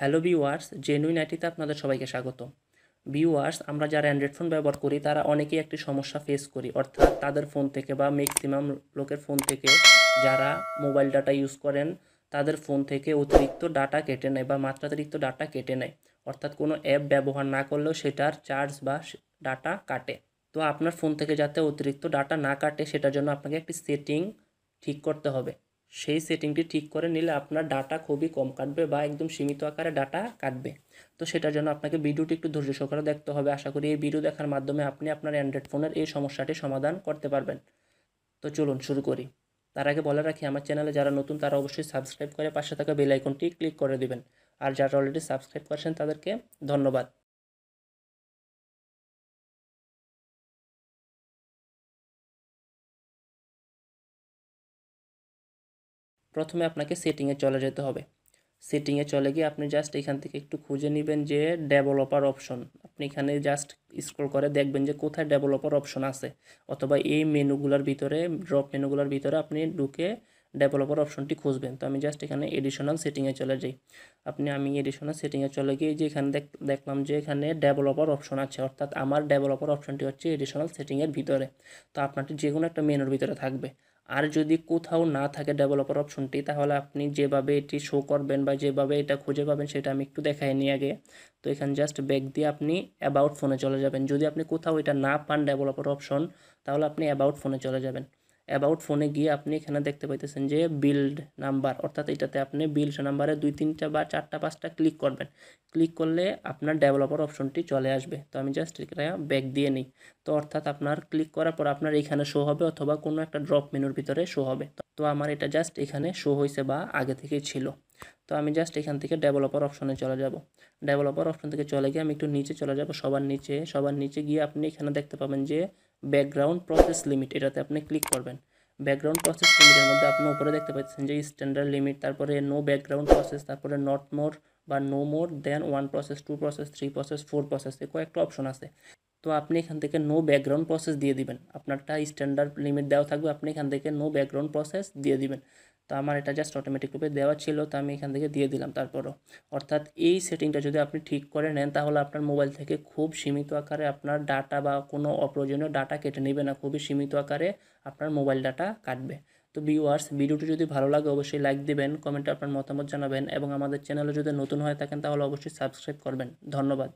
hello viewers genuine আইটিতে আপনাদের সবাইকে স্বাগত ভিউয়ার্স আমরা যারা অ্যান্ড্রয়েড ফোন ব্যবহার করি তারা অনেকেই একটি সমস্যা ফেস করি অর্থাৎ তাদের ফোন থেকে বা ম্যাক্সিমাম লোকের ফোন থেকে যারা মোবাইল ডাটা ইউজ করেন তাদের ফোন থেকে অতিরিক্ত ডাটা কেটে নেয় বা মাত্রাতিরিক্ত ডাটা কেটে নেয় অর্থাৎ কোনো অ্যাপ ব্যবহার না করলেও সেটার চার্জ বা ডাটা কাটে তো আপনার ফোন থেকে যাতে অতিরিক্ত ডাটা না কাটে সেটার জন্য আপনাকে একটি সেটিং ঠিক করতে হবে সেই সেটিংটি ঠিক করে নিলে আপনার ডাটা খুবই কম কাটবে বা একদম সীমিত আকারে ডাটা কাটবে তো সেটার জন্য আপনাকে ভিডিওটি একটু ধৈর্য সহকারে দেখতে হবে আশা করি এই ভিডিও দেখার মাধ্যমে আপনি আপনার অ্যান্ড্রয়েড ফোনের এই সমস্যাটি সমাধান করতে পারবেন তো চলুন শুরু করি তার আগে বলে রাখি আমার চ্যানেলে যারা নতুন তারা অবশ্যই সাবস্ক্রাইব করে পাশে থাকা বেল আইকনটি ক্লিক করে দেবেন আর যারা অলরেডি সাবস্ক্রাইব করেছেন তাদেরকে ধন্যবাদ প্রথমে আপনাকে সেটিংয়ে চলে যেতে হবে সেটিংয়ে চলে গিয়ে আপনি জাস্ট এখান থেকে একটু খুঁজে নেবেন যে ডেভেলপার অপশন আপনি এখানে জাস্ট স্ক্রল করে দেখবেন যে কোথায় ডেভেলপার অপশন আছে অথবা এই মেনুগুলোর ভিতরে ড্রপ মেনুগুলোর ভিতরে আপনি ঢুকে ডেভেলপার অপশনটি খুঁজবেন তো আমি জাস্ট এখানে এডিশনাল সেটিংয়ে চলে যাই আপনি আমি এডিশনাল সেটিংয়ে চলে গিয়ে যে এখানে দেখলাম যে এখানে ডেভেলপার অপশন আছে অর্থাৎ আমার ডেভেলপার অপশনটি হচ্ছে এডিশনাল সেটিংয়ের ভিতরে তো আপনারটি যে কোনো একটা মেনুর ভিতরে থাকবে আর যদি কোথাও না থাকে ডেভেলপার অপশনটি তাহলে আপনি যেভাবে এটি শো করবেন বা যেভাবে এটা খুঁজে পাবেন সেটা আমি একটু দেখাই নিয়ে আগে তো এখানে জাস্ট ব্যাক দিয়ে আপনি অ্যাবাউট ফোনে চলে যাবেন যদি আপনি কোথাও এটা না পান ডেভেলপার অপশন তাহলে আপনি অ্যাবাউট ফোনে চলে যাবেন অ্যাবাউট ফোনে গিয়ে আপনি এখানে দেখতে পাইতেছেন যে বিল্ড নাম্বার অর্থাৎ এটাতে আপনি বিল্ড নাম্বারে দুই তিনটা বা চারটা পাঁচটা ক্লিক করবেন ক্লিক করলে আপনার ডেভেলপার অপশনটি চলে আসবে তো আমি জাস্ট এটা ব্যাক দিয়ে নিই তো অর্থাৎ আপনার ক্লিক করার পর আপনার এখানে শো হবে অথবা কোনো একটা ড্রপ মেনুর ভিতরে শো হবে তো আমার এটা জাস্ট এখানে শো হয়েছে বা আগে থেকেই ছিল তো আমি জাস্ট এখান থেকে ডেভেলপার অপশনে চলে যাব ডেভেলপার অপশন থেকে চলে গিয়ে আমি একটু নিচে চলে যাব সবার নিচে সবার নিচে গিয়ে আপনি এখানে দেখতে পাবেন যে ব্যাকগ্রাউন্ড প্রসেস লিমিট এটাতে আপনি ক্লিক করবেন ব্যাকগ্রাউন্ড প্রসেস লিমিটের মধ্যে আপনি উপরে দেখতে পাচ্ছেন যে স্ট্যান্ডার্ড লিমিট তারপরে নো ব্যাকগ্রাউন্ড প্রসেস তারপরে নট মোর বা no more than one process two process three process four process কয়েকটা অপশন আছে তো আপনি এখান থেকে নো ব্যাকগ্রাউন্ড প্রসেস দিয়ে দিবেন আপনারটা স্ট্যান্ডার্ড লিমিট দেওয়া থাকবে আপনি এখান থেকে নো ব্যাকগ্রাউন্ড প্রসেস দিয়ে দিবেন তো আমার এটা জাস্ট অটোমেটিক রূপে দেওয়া ছিল তো আমি এখান থেকে দিয়ে দিলাম তারপরও অর্থাৎ এই সেটিংটা যদি আপনি ঠিক করে নেন তাহলে আপনার মোবাইল থেকে খুব সীমিত আকারে আপনার ডাটা বা কোনো অপ্রয়োজনীয় ডাটা কেটে নেবে না খুবই সীমিত আকারে আপনার মোবাইল ডাটা কাটবে তো ভিউয়ার্স ভিডিওটি যদি ভালো লাগে অবশ্যই লাইক দেবেন কমেন্টে আপনার মতামত জানাবেন এবং আমাদের চ্যানেলে যদি নতুন হয়ে থাকেন তাহলে অবশ্যই সাবস্ক্রাইব করবেন ধন্যবাদ